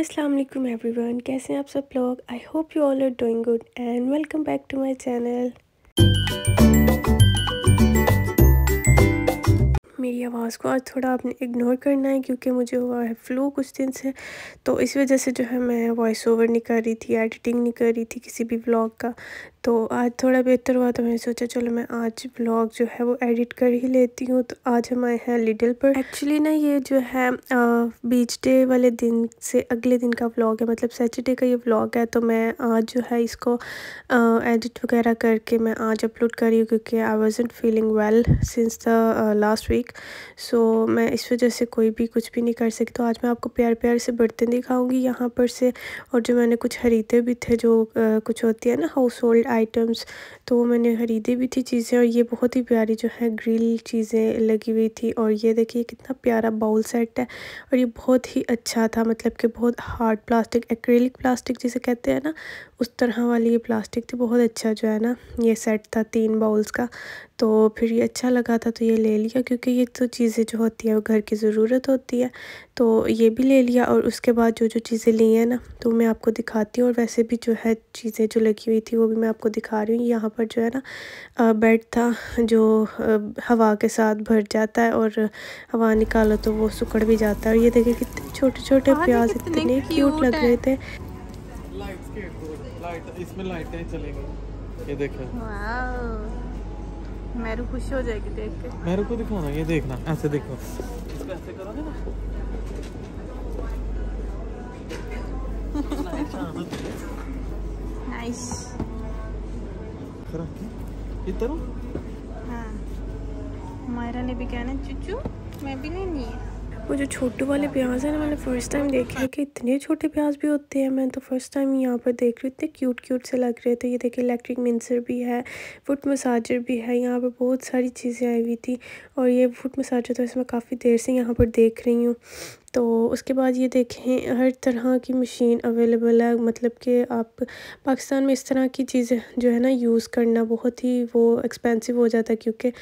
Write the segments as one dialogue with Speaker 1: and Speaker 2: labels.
Speaker 1: assalamu everyone kaise hain aap blog. i hope you all are doing good and welcome back to my channel मेरी आवाज़ को आज थोड़ा आपने ignore करना है क्योंकि मुझे हुआ है फ्लू कुछ दिन से तो इस वजह से जो है मैं वॉइस ओवर नहीं कर रही थी एडिटिंग नहीं कर रही थी किसी भी ब्लॉग का तो आज थोड़ा बेहतर हुआ तो मैंने सोचा चलो मैं आज ब्लॉग जो है वो एडिट कर ही लेती हूँ तो आज हम आए हैं लिडल पर एक्चुअली ना ये जो है बीच डे वाले दिन से अगले दिन का ब्लॉग है मतलब सैटरडे का ये ब्लॉग है तो मैं आज जो है इसको एडिट वगैरह करके मैं आज अपलोड कर रही हूँ क्योंकि I was feeling well since the last week so so, मैं इस वजह से कोई भी कुछ भी नहीं कर सकती तो आज मैं आपको प्यार प्यार से बर्तन दिखाऊँगी यहाँ पर से और जो मैंने कुछ खरीदे भी थे जो आ, कुछ होती है ना हाउस होल्ड आइटम्स तो मैंने खरीदी भी थी चीज़ें और ये बहुत ही प्यारी जो है ग्रिल चीज़ें लगी हुई थी और ये देखिए कितना प्यारा बाउल सेट है और ये बहुत ही अच्छा था मतलब कि बहुत हार्ड प्लास्टिक एक्रेलिक प्लास्टिक जिसे कहते हैं ना उस तरह वाली ये प्लास्टिक थी बहुत अच्छा जो है ना ये सेट था तीन बाउल्स का तो फिर ये अच्छा लगा था तो ये ले लिया क्योंकि ये तो चीज़ें जो होती हैं वो घर की ज़रूरत होती है तो ये भी ले लिया और उसके बाद जो जो चीज़ें ली हैं ना तो मैं आपको दिखाती हूँ और वैसे भी जो है चीज़ें जो लगी हुई थी वो भी मैं आपको दिखा रही हूँ यहाँ पर जो है ना बेड था जो हवा के साथ भर जाता है और हवा निकालो तो वो सुकड़ भी जाता है और ये देखिए कितने छोटे छोटे प्याज इतने क्यूट लग रहे थे लाइट इसमें लाइटें चलेंगी ये देखो खुश हो जाएगी देख के को दिखाना ये देखना ऐसे देखो इसको ऐसे करोगे ना नाइस इधर हाँ। मायरा ने भी कहना चुचू मैं भी नहीं नहीं वो जो छोटे वाले प्याज है ना मैंने फ़र्स्ट टाइम देखे कि इतने छोटे प्याज भी होते हैं मैं तो फ़र्स्ट टाइम यहाँ पर देख रही हूँ इतने क्यूट क्यूट से लग रहे थे ये देखिए इलेक्ट्रिक मिंसर भी है फुट मसाजर भी है यहाँ पर बहुत सारी चीज़ें आई हुई थी और ये फुट मसाजर तो इसमें काफ़ी देर से यहाँ पर देख रही हूँ तो उसके बाद ये देखें हर तरह की मशीन अवेलेबल है मतलब कि आप पाकिस्तान में इस तरह की चीज़ें जो है ना यूज़ करना बहुत ही वो एक्सपेंसिव हो जाता है क्योंकि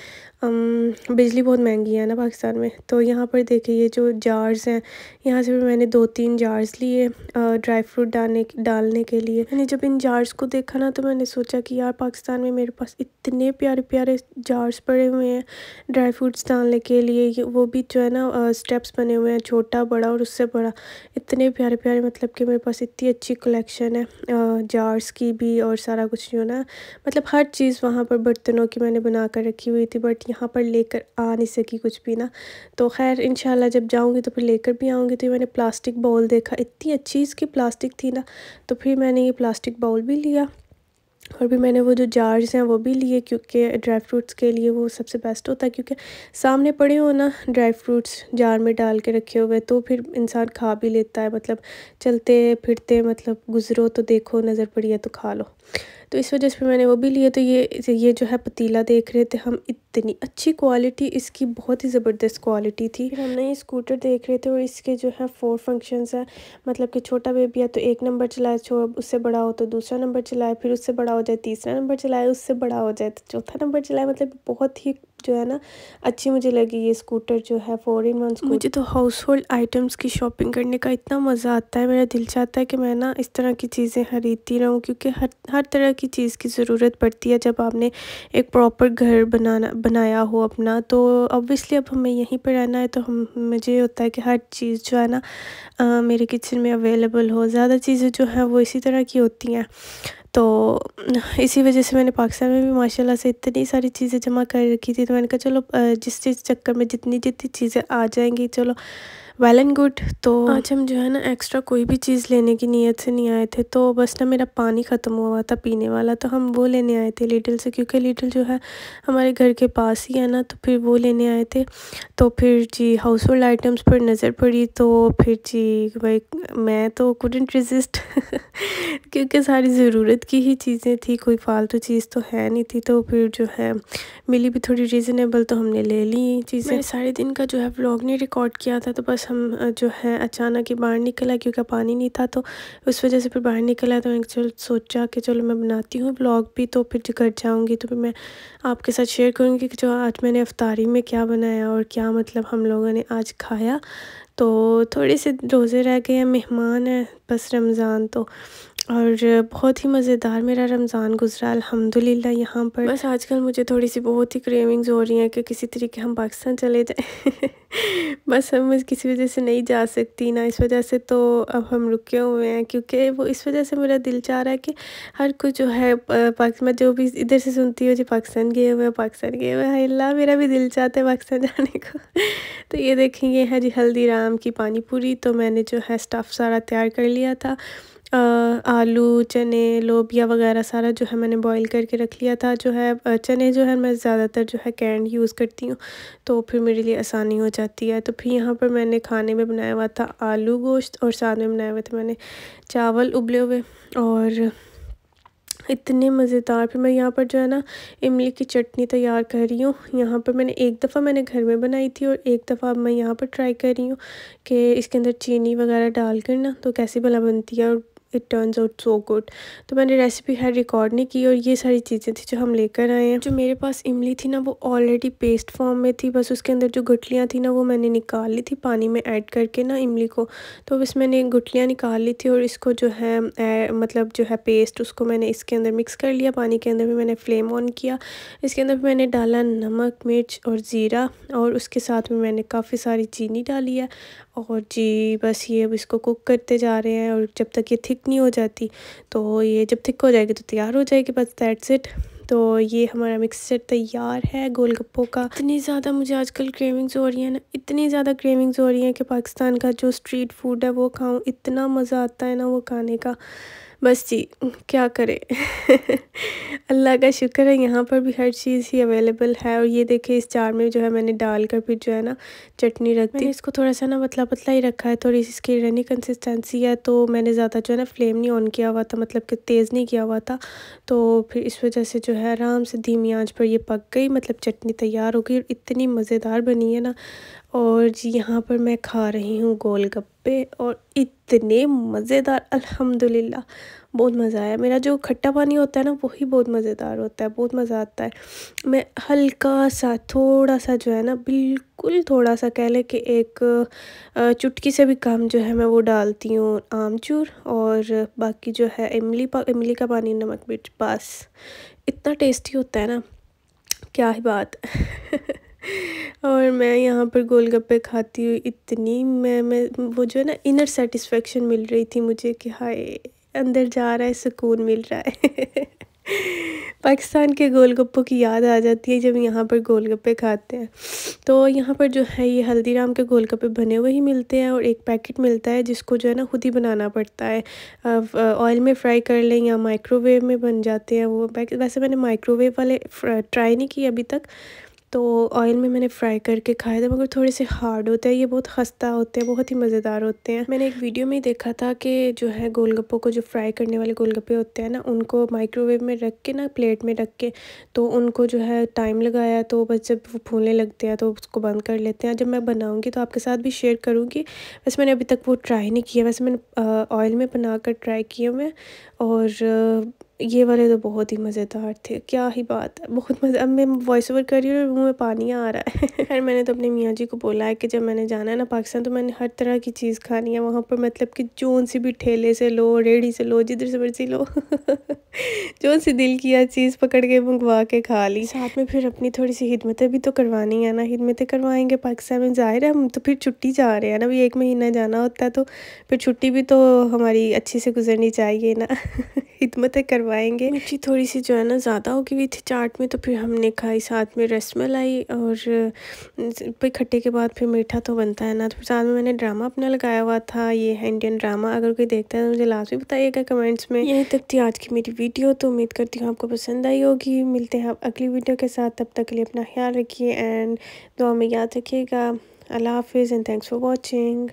Speaker 1: बिजली बहुत महंगी है ना पाकिस्तान में तो यहाँ पर देखें ये जो जार्स हैं यहाँ से भी मैंने दो तीन जार्स लिए ड्राई फ्रूट डालने डालने के लिए मैंने जब इन जार्स को देखा ना तो मैंने सोचा कि यार पाकिस्तान में मेरे पास इतने प्यारे प्यारे जार्स पड़े हुए हैं ड्राई फ्रूट्स डालने के लिए वो भी जो है ना स्टेप्स बने हुए हैं छोटा छोटा बड़ा और उससे बड़ा इतने प्यारे प्यारे मतलब कि मेरे पास इतनी अच्छी कलेक्शन है जार्स की भी और सारा कुछ जो ना मतलब हर चीज़ वहाँ पर बर्तनों की मैंने बना कर रखी हुई थी बट यहाँ पर लेकर आ नहीं सकी कुछ भी ना तो खैर इन जब जाऊँगी तो फिर लेकर भी आऊँगी तो ये मैंने प्लास्टिक बाउल देखा इतनी अच्छी इसकी प्लास्टिक थी ना तो फिर मैंने ये प्लास्टिक बाउल भी लिया और भी मैंने वो जो जार्स हैं वो भी लिए क्योंकि ड्राई फ्रूट्स के लिए वो सबसे बेस्ट होता है क्योंकि सामने पड़े हो ना ड्राई फ्रूट्स जार में डाल के रखे हुए तो फिर इंसान खा भी लेता है मतलब चलते फिरते मतलब गुजरो तो देखो नज़र पड़ी है तो खा लो तो इस वजह से मैंने वो भी लिए तो ये ये जो है पतीला देख रहे थे हम इतनी अच्छी क्वालिटी इसकी बहुत ही ज़बरदस्त क्वालिटी थी फिर हमने ये स्कूटर देख रहे थे और इसके जो है फोर फंक्शंस है मतलब कि छोटा बेबी है तो एक नंबर चलाए उससे बड़ा हो तो दूसरा नंबर चलाए फिर उससे बड़ा हो जाए तीसरा नंबर चलाए उससे बड़ा हो जाए तो चौथा नंबर चलाए मतलब बहुत ही जो है ना अच्छी मुझे लगी ये स्कूटर जो है फोर इन वन मुझे तो हाउस होल्ड आइटम्स की शॉपिंग करने का इतना मज़ा आता है मेरा दिल चाहता है कि मैं ना इस तरह की चीज़ें खरीदती रहूँ क्योंकि हर हर तरह की चीज़ की ज़रूरत पड़ती है जब आपने एक प्रॉपर घर बनाना बनाया हो अपना तो ऑब्वियसली अब हमें यहीं पर रहना है तो हम मुझे होता है कि हर चीज़ जो है ना मेरे किचन में अवेलेबल हो ज़्यादा चीज़ें जो हैं वो इसी तरह की होती हैं तो इसी वजह से मैंने पाकिस्तान में भी माशाल्लाह से इतनी सारी चीज़ें जमा कर रखी थी तो मैंने कहा चलो जिस चीज़ चक्कर में जितनी जितनी चीज़ें आ जाएंगी चलो वेल एंड गुड तो आज हम जो है ना एक्स्ट्रा कोई भी चीज़ लेने की नीयत से नहीं आए थे तो बस ना मेरा पानी ख़त्म हुआ था पीने वाला तो हम वो लेने आए थे लिटिल से क्योंकि लिटिल जो है हमारे घर के पास ही है ना तो फिर वो लेने आए थे तो फिर जी हाउस होल्ड आइटम्स पर नज़र पड़ी तो फिर जी भाई मैं तो कुडेंट रिजिस्ट क्योंकि सारी ज़रूरत की ही चीज़ें थी कोई फालतू चीज़ तो है नहीं थी तो फिर जो है मिली भी थोड़ी रिजनेबल तो हमने ले ली चीज़ें सारे दिन का जो है ब्लॉग ने रिकॉर्ड किया था तो बस हम जो है अचानक ही बाहर निकला क्योंकि पानी नहीं था तो उस वजह से फिर बाहर निकला तो मैंने चल सोचा कि चलो मैं बनाती हूँ ब्लॉग भी तो फिर घर जाऊँगी तो फिर मैं आपके साथ शेयर करूँगी कि जो आज मैंने अफ्तारी में क्या बनाया और क्या मतलब हम लोगों ने आज खाया तो थोड़े से रोज़े रह गए हैं मेहमान हैं बस रमज़ान तो और बहुत ही मज़ेदार मेरा रमज़ान गुजरा अलहमदिल्ला यहाँ पर बस आजकल मुझे थोड़ी सी बहुत ही क्रेविंग्स हो रही हैं कि किसी तरीके हम पाकिस्तान चले जाएँ बस हम किसी वजह से नहीं जा सकती ना इस वजह से तो अब हम रुके हुए हैं क्योंकि वो इस वजह से मेरा दिल चाह रहा है कि हर कुछ जो है पाकिस्तान जो भी इधर से सुनती हूँ जो पाकिस्तान गए हुए पाकिस्तान गए हुए हाई अल्लाह मेरा भी दिल चाहता है पाकिस्तान जाने को तो ये देखेंगे है जी हल्दीराम की पानी पूरी तो मैंने जो है स्टफ़ सारा तैयार कर लिया था आलू चने लोबिया वगैरह सारा जो है मैंने बॉईल करके रख लिया था जो है चने जो है मैं ज़्यादातर जो है कैंड यूज़ करती हूँ तो फिर मेरे लिए आसानी हो जाती है तो फिर यहाँ पर मैंने खाने में बनाया हुआ था आलू गोश्त और साथ में बनाए हुए थे मैंने चावल उबले हुए और इतने मज़ेदार फिर मैं यहाँ पर जो है ना इमली की चटनी तैयार कर रही हूँ यहाँ पर मैंने एक दफ़ा मैंने घर में बनाई थी और एक दफ़ा अब मैं यहाँ पर ट्राई कर रही हूँ कि इसके अंदर चीनी वगैरह डाल कर ना तो कैसी भला बनती है और it turns out so good तो मैंने रेसिपी है रिकॉर्ड नहीं की और ये सारी चीज़ें थी जो हम लेकर आए हैं जो मेरे पास इमली थी ना वो ऑलरेडी पेस्ट फॉर्म में थी बस उसके अंदर जो गुटलियाँ थी ना वो मैंने निकाल ली थी पानी में ऐड करके ना इमली को तो बस मैंने गुटलियाँ निकाल ली थी और इसको जो है ए, मतलब जो है पेस्ट उसको मैंने इसके अंदर मिक्स कर लिया पानी के अंदर भी मैंने फ्लेम ऑन किया इसके अंदर भी मैंने डाला नमक मिर्च और ज़ीरा और उसके साथ में मैंने काफ़ी सारी चीनी डाली है और जी बस ये अब इसको कुक करते जा रहे हैं और जब तक ये थिक नहीं हो जाती तो ये जब थिक हो जाएगी तो तैयार हो जाएगी बस दैट्स इट तो ये हमारा मिक्सचर तैयार है गोलगप्पों का इतनी ज़्यादा मुझे आजकल क्रेविंग्स हो रही है ना इतनी ज़्यादा क्रेविंग्स हो रही हैं कि पाकिस्तान का जो स्ट्रीट फूड है वो खाऊं इतना मज़ा आता है ना वो खाने का बस जी क्या करें अल्लाह का शुक्र है यहाँ पर भी हर चीज़ ही अवेलेबल है और ये देखिए इस चार में जो है मैंने डाल कर फिर जो है ना चटनी रख दी इसको थोड़ा सा ना पतला पतला ही रखा है थोड़ी इसकी रनी कंसिस्टेंसी है तो मैंने ज़्यादा जो है ना फ्लेम नहीं ऑन किया हुआ था मतलब कि तेज़ नहीं किया हुआ था तो फिर इस वजह से जो है आराम से धीमी आँच पर यह पक गई मतलब चटनी तैयार हो गई और इतनी मज़ेदार बनी है ना और जी यहाँ पर मैं खा रही हूँ गोलगप्पे और इतने मज़ेदार अल्हम्दुलिल्लाह बहुत मज़ा आया मेरा जो खट्टा पानी होता है ना वही बहुत मज़ेदार होता है बहुत मज़ा आता है मैं हल्का सा थोड़ा सा जो है ना बिल्कुल थोड़ा सा कह लें कि एक चुटकी से भी कम जो है मैं वो डालती हूँ आमचूर और बाकी जो है इमली पा इमली का पानी नमक मिर्च बस इतना टेस्टी होता है ना क्या ही बात और मैं यहाँ पर गोलगप्पे खाती हुई इतनी मैं मैं वो जो है ना इनर सेटिस्फेक्शन मिल रही थी मुझे कि हाय अंदर जा रहा है सुकून मिल रहा है पाकिस्तान के गोलगप्पों की याद आ जाती है जब यहाँ पर गोलगप्पे खाते हैं तो यहाँ पर जो है ये हल्दीराम के गोलगप्पे बने हुए ही मिलते हैं और एक पैकेट मिलता है जिसको जो है ना खुद ही बनाना पड़ता है ऑयल में फ्राई कर लें या माइक्रोवेव में बन जाते हैं वो वैसे मैंने माइक्रोवेव वाले ट्राई नहीं किए अभी तक तो ऑयल में मैंने फ्राई करके खाया था मगर थोड़े से हार्ड होते हैं ये बहुत खस्ता होते हैं बहुत ही मज़ेदार होते हैं मैंने एक वीडियो में देखा था कि जो है गोलगप्पों को जो फ्राई करने वाले गोलगप्पे होते हैं ना उनको माइक्रोवेव में रख के ना प्लेट में रख के तो उनको जो है टाइम लगाया तो बस जब वो फूलने लगते हैं तो उसको बंद कर लेते हैं जब मैं बनाऊँगी तो आपके साथ भी शेयर करूँगी वैसे मैंने अभी तक वो ट्राई नहीं किया वैसे मैंने ऑयल में बना कर ट्राई किया मैं और ये वाले तो बहुत ही मज़ेदार थे क्या ही बात है बहुत मज़े अब मैं वॉइस ओवर कर रही हूँ मुँह में पानी आ रहा है खैर मैंने तो अपने मियाँ जी को बोला है कि जब मैंने जाना है ना पाकिस्तान तो मैंने हर तरह की चीज़ खानी है वहाँ पर मतलब कि जोन सी भी ठेले से लो रेड़ी से लो जिधर से मर्जी लो जोन सी दिल किया चीज़ पकड़ के मंगवा के खा ली साथ में फिर अपनी थोड़ी सी हिदमतें भी तो करवानी है ना हिदमतें करवाएंगे पाकिस्तान में जाहिर है हम तो फिर छुट्टी जा रहे हैं ना अभी एक महीना जाना होता है तो फिर छुट्टी भी तो हमारी अच्छी से गुजरनी चाहिए ना खिदमतें करवाएंगे मिर्ची थोड़ी सी जो है ना ज़्यादा हो गई हुई थी चाट में तो फिर हमने खाई साथ में रस मलाई और फिर खट्टे के बाद फिर मीठा तो बनता है ना तो साथ में मैंने ड्रामा अपना लगाया हुआ था ये है इंडियन ड्रामा अगर कोई देखता है तो मुझे लाजमी बताइएगा कमेंट्स में यहीं तक थी आज की मेरी वीडियो तो उम्मीद करती हूँ आपको पसंद आई होगी मिलते हैं आप अगली वीडियो के साथ तब तक के लिए अपना ख्याल रखिए एंड दुआ में याद रखिएगा अल्लाह हाफिज़ एंड थैंक्स फॉर वॉचिंग